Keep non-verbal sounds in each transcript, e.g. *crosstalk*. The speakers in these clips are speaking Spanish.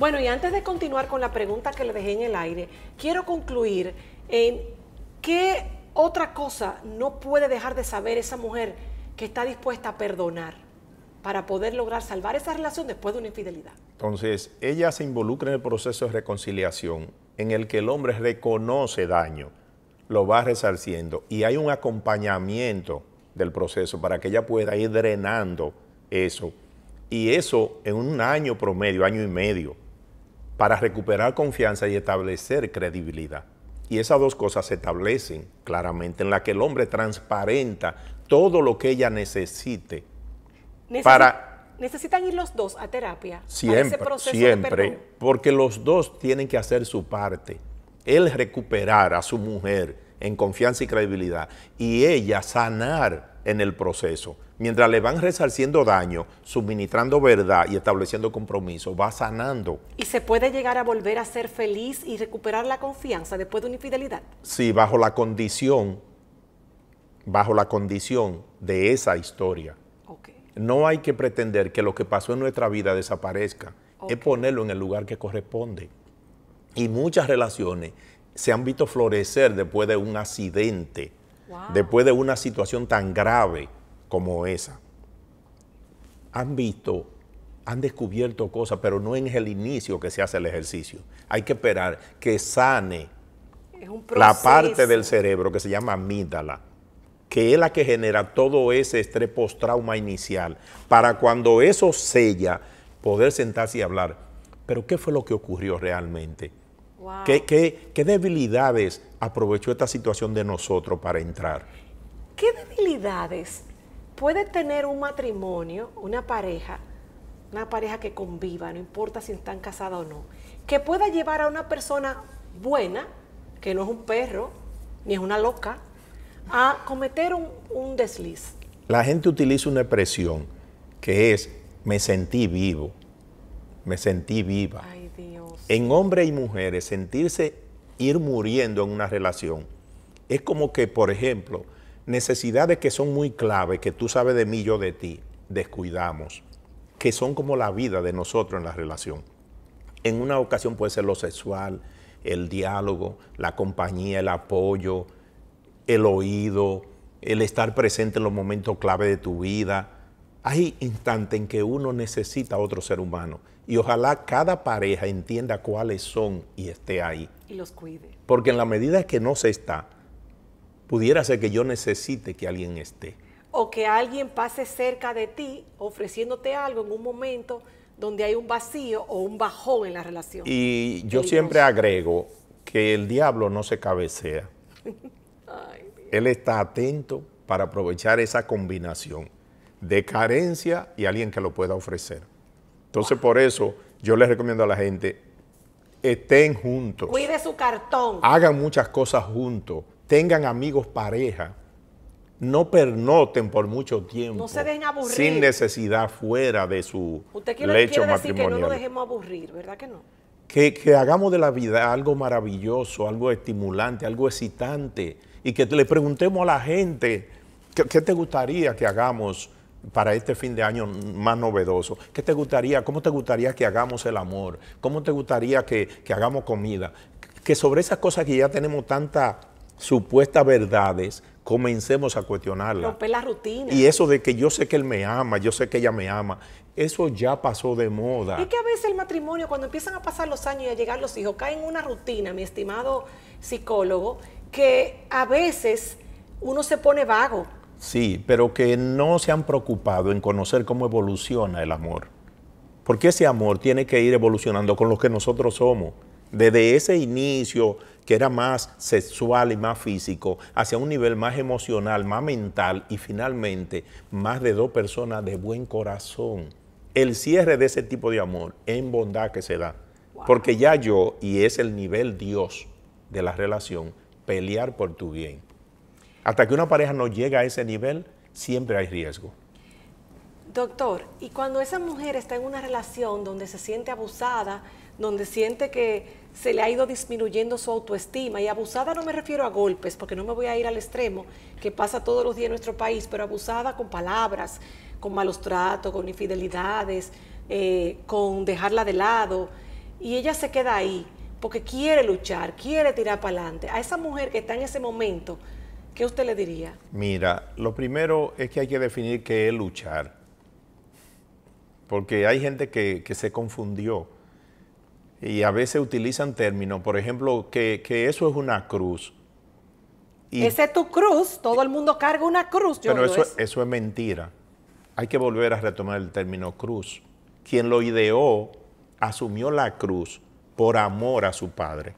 Bueno, y antes de continuar con la pregunta que le dejé en el aire, quiero concluir en qué otra cosa no puede dejar de saber esa mujer que está dispuesta a perdonar para poder lograr salvar esa relación después de una infidelidad. Entonces, ella se involucra en el proceso de reconciliación en el que el hombre reconoce daño, lo va resarciendo y hay un acompañamiento del proceso para que ella pueda ir drenando eso. Y eso en un año promedio, año y medio, para recuperar confianza y establecer credibilidad. Y esas dos cosas se establecen claramente en la que el hombre transparenta todo lo que ella necesite necesitan ir los dos a terapia siempre, siempre, porque los dos tienen que hacer su parte. Él recuperar a su mujer en confianza y credibilidad y ella sanar en el proceso mientras le van resarciendo daño, suministrando verdad y estableciendo compromiso, va sanando. ¿Y se puede llegar a volver a ser feliz y recuperar la confianza después de una infidelidad? Sí, bajo la condición, bajo la condición de esa historia. No hay que pretender que lo que pasó en nuestra vida desaparezca, es ponerlo en el lugar que corresponde. Y muchas relaciones se han visto florecer después de un accidente, después de una situación tan grave como esa. Han visto, han descubierto cosas, pero no en el inicio que se hace el ejercicio. Hay que esperar que sane la parte del cerebro que se llama amígdala, que es la que genera todo ese estrés post-trauma inicial, para cuando eso sella, poder sentarse y hablar. Pero ¿qué fue lo que ocurrió realmente? ¿Qué, qué debilidades aprovechó esta situación de nosotros para entrar? ¿Qué debilidades puede tener un matrimonio, una pareja, una pareja que conviva, no importa si están casadas o no, que pueda llevar a una persona buena, que no es un perro, ni es una loca, a cometer un, desliz. La gente utiliza una expresión que es me sentí vivo, me sentí viva. Ay, Dios. En hombres y mujeres, sentirse ir muriendo en una relación es como que, por ejemplo, necesidades que son muy clave, que tú sabes de mí, yo de ti, descuidamos, que son como la vida de nosotros en la relación. En una ocasión puede ser lo sexual, el diálogo, la compañía, el apoyo, el oído, el estar presente en los momentos clave de tu vida. Hay instantes en que uno necesita a otro ser humano y ojalá cada pareja entienda cuáles son y esté ahí. Y los cuide. Porque en la medida que no se está, pudiera ser que yo necesite que alguien esté. O que alguien pase cerca de ti ofreciéndote algo en un momento donde hay un vacío o un bajón en la relación. Y yo siempre agrego que el diablo no se cabecea. *laughs* Él está atento para aprovechar esa combinación de carencia y alguien que lo pueda ofrecer. Entonces, por eso yo les recomiendo a la gente, estén juntos. Cuide su cartón. Hagan muchas cosas juntos tengan amigos pareja, no pernoten por mucho tiempo. No se dejen aburrir. Sin necesidad fuera de su lecho quiere decir que no nos dejemos aburrir, ¿verdad que no? Que, hagamos de la vida algo maravilloso, algo estimulante, algo excitante, y que le preguntemos a la gente, ¿qué, te gustaría que hagamos para este fin de año más novedoso? ¿Qué te gustaría, cómo te gustaría que hagamos el amor? ¿Cómo te gustaría que hagamos comida? Que sobre esas cosas que ya tenemos tanta supuestas verdades, comencemos a cuestionarlas... Romper la rutina. Y eso de que yo sé que él me ama, yo sé que ella me ama, eso ya pasó de moda. Es que a veces el matrimonio, cuando empiezan a pasar los años y a llegar los hijos, cae en una rutina, mi estimado psicólogo, que a veces uno se pone vago. Sí, pero que no se han preocupado en conocer cómo evoluciona el amor. Porque ese amor tiene que ir evolucionando con lo que nosotros somos. Desde ese inicio, que era más sexual y más físico, hacia un nivel más emocional, más mental y finalmente más de dos personas de buen corazón. El cierre de ese tipo de amor en bondad que se da. Porque ya yo, y es el nivel Dios de la relación, pelear por tu bien. Hasta que una pareja no llega a ese nivel, siempre hay riesgo. Doctor, y cuando esa mujer está en una relación donde se siente abusada, donde siente que se le ha ido disminuyendo su autoestima. Y abusada no me refiero a golpes, porque no me voy a ir al extremo que pasa todos los días en nuestro país, pero abusada con palabras, con malos tratos, con infidelidades, eh, con dejarla de lado. Y ella se queda ahí, porque quiere luchar, quiere tirar para adelante. A esa mujer que está en ese momento, ¿qué usted le diría? Mira, lo primero es que hay que definir qué es luchar. Porque hay gente que, que se confundió y a veces utilizan términos, por ejemplo, que, eso es una cruz. Esa Ese es tu cruz, todo el mundo carga una cruz. Yo pero eso es mentira. Hay que volver a retomar el término cruz. Quien lo ideó asumió la cruz por amor a su Padre.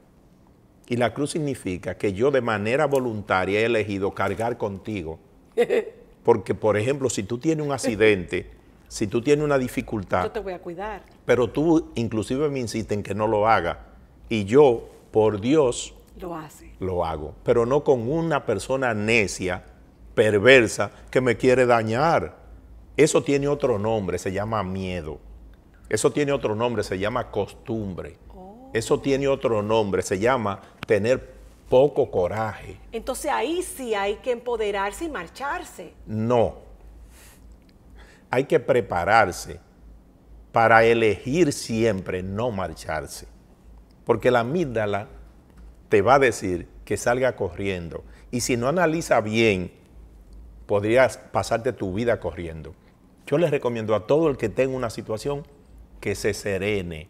Y la cruz significa que yo de manera voluntaria he elegido cargar contigo. *laughs* Porque, por ejemplo, si tú tienes un accidente si tú tienes una dificultad... Yo te voy a cuidar. Pero tú inclusive me insistes en que no lo haga. Y yo, por Dios... Lo Lo hago. Pero no con una persona necia, perversa, que me quiere dañar. Eso tiene otro nombre, se llama miedo. Eso tiene otro nombre, se llama costumbre. Oh. Eso tiene otro nombre, se llama tener poco coraje. Entonces ahí sí hay que empoderarse y marcharse. No, hay que prepararse para elegir siempre no marcharse. Porque la amígdala te va a decir que salga corriendo. Y si no analiza bien, podrías pasarte tu vida corriendo. Yo les recomiendo a todo el que tenga una situación que se serene,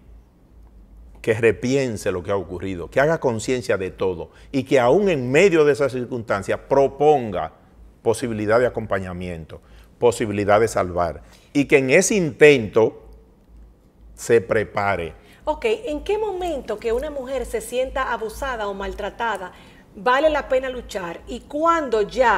que repiense lo que ha ocurrido, que haga conciencia de todo y que aún en medio de esas circunstancias proponga posibilidad de acompañamiento posibilidad de salvar. Y que en ese intento se prepare. Ok, ¿en qué momento que una mujer se sienta abusada o maltratada vale la pena luchar? ¿Y cuando ya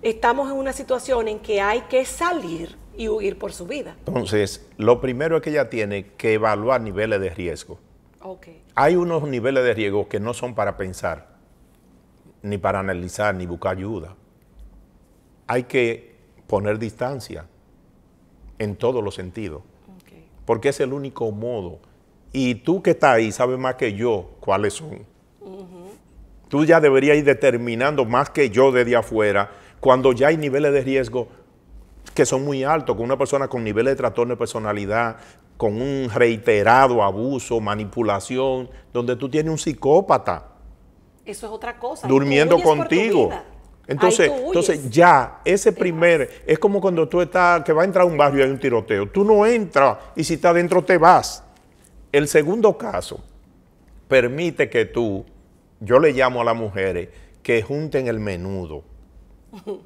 estamos en una situación en que hay que salir y huir por su vida? Entonces, lo primero es que ella tiene que evaluar niveles de riesgo. Okay. Hay unos niveles de riesgo que no son para pensar, ni para analizar, ni buscar ayuda. Hay que poner distancia en todos los sentidos. Porque es el único modo. Y tú que estás ahí sabes más que yo cuáles son. Tú ya deberías ir determinando más que yo desde afuera cuando ya hay niveles de riesgo que son muy altos, con una persona con niveles de trastorno de personalidad, con un reiterado abuso, manipulación, donde tú tienes un psicópata. Eso es otra cosa. Durmiendo contigo. Entonces, entonces ya, ese primer, es como cuando tú estás, que va a entrar a un barrio y hay un tiroteo. Tú no entras y si estás adentro te vas. El segundo caso permite que tú, yo le llamo a las mujeres, que junten el menudo. *laughs*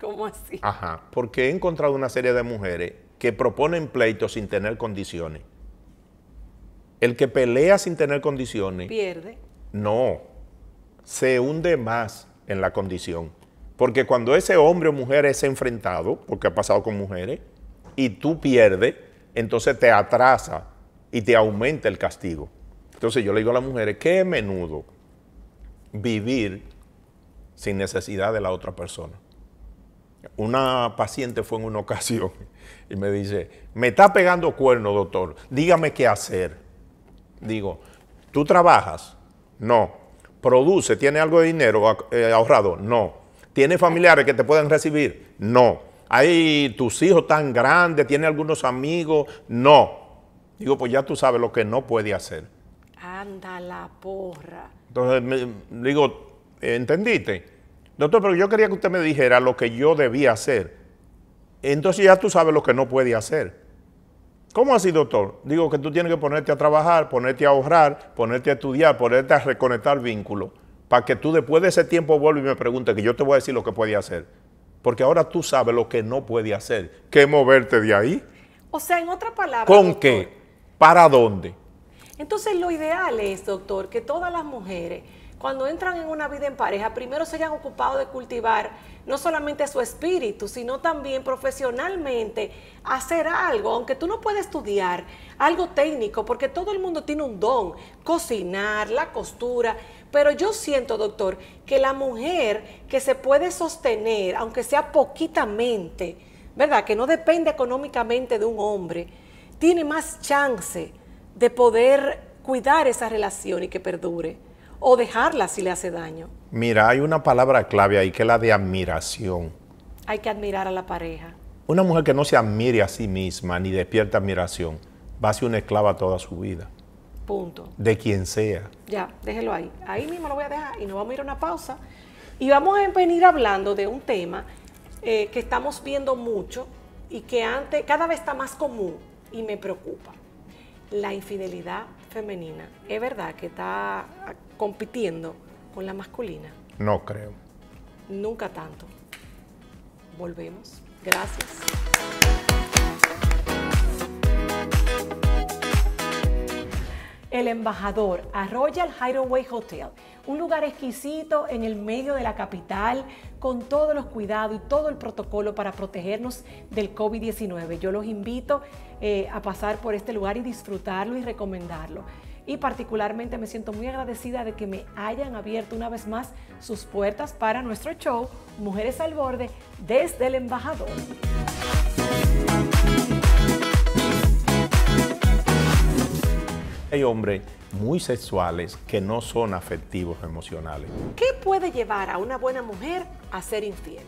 ¿Cómo así? Ajá, porque he encontrado una serie de mujeres que proponen pleitos sin tener condiciones. El que pelea sin tener condiciones. Pierde. No, se hunde más en la condición. Porque cuando ese hombre o mujer es enfrentado, porque ha pasado con mujeres, y tú pierdes, entonces te atrasa y te aumenta el castigo. Entonces yo le digo a las mujeres, qué menudo vivir sin necesidad de la otra persona. Una paciente fue en una *laughs* ocasión y me dice, me está pegando cuerno, doctor, dígame qué hacer. Digo, ¿tú trabajas? No produce, tiene algo de dinero eh, ahorrado, no. Tiene familiares que te puedan recibir, no. Hay tus hijos tan grandes, tiene algunos amigos, no. Digo, pues ya tú sabes lo que no puede hacer. Anda la porra. Entonces, digo, ¿entendiste? Doctor, pero yo quería que usted me dijera lo que yo debía hacer. Entonces ya tú sabes lo que no puede hacer. ¿Cómo así, doctor? Digo que tú tienes que ponerte a trabajar, ponerte a ahorrar, ponerte a estudiar, ponerte a reconectar vínculos, para que tú después de ese tiempo vuelvas y me preguntes, que yo te voy a decir lo que puede hacer. Porque ahora tú sabes lo que no puede hacer, que moverte de ahí. O sea, en otra palabra. ¿Con qué? ¿Para dónde? Entonces, lo ideal es, doctor, que todas las mujeres cuando entran en una vida en pareja, primero se hayan ocupado de cultivar no solamente su espíritu, sino también profesionalmente hacer algo, aunque tú no puedas estudiar algo técnico, porque todo el mundo tiene un don, cocinar, la costura, pero yo siento, doctor, que la mujer que se puede sostener, aunque sea poquitamente, ¿verdad? Que no depende económicamente de un hombre, tiene más chance de poder cuidar esa relación y que perdure o dejarla si le hace daño. Mira, hay una palabra clave ahí que es la de admiración. Hay que admirar a la pareja. Una mujer que no se admire a sí misma ni despierta admiración va a ser una esclava toda su vida. Punto. De quien sea. Ya, déjelo ahí. Ahí mismo lo voy a dejar y nos vamos a ir a una pausa. Y vamos a venir hablando de un tema eh, que estamos viendo mucho y que antes cada vez está más común y me preocupa. La infidelidad femenina. Es verdad que está compitiendo con la masculina? No creo. Nunca tanto. Volvemos. Gracias. El Embajador, a Royal Highway Hotel, un lugar exquisito en el medio de la capital, con todos los cuidados y todo el protocolo para protegernos del COVID-19. Yo los invito eh, a pasar por este lugar y disfrutarlo y recomendarlo y particularmente me siento muy agradecida de que me hayan abierto una vez más sus puertas para nuestro show Mujeres al Borde desde el Embajador. Hay hombres muy sexuales que no son afectivos emocionales. ¿Qué puede llevar a una buena mujer a ser infiel?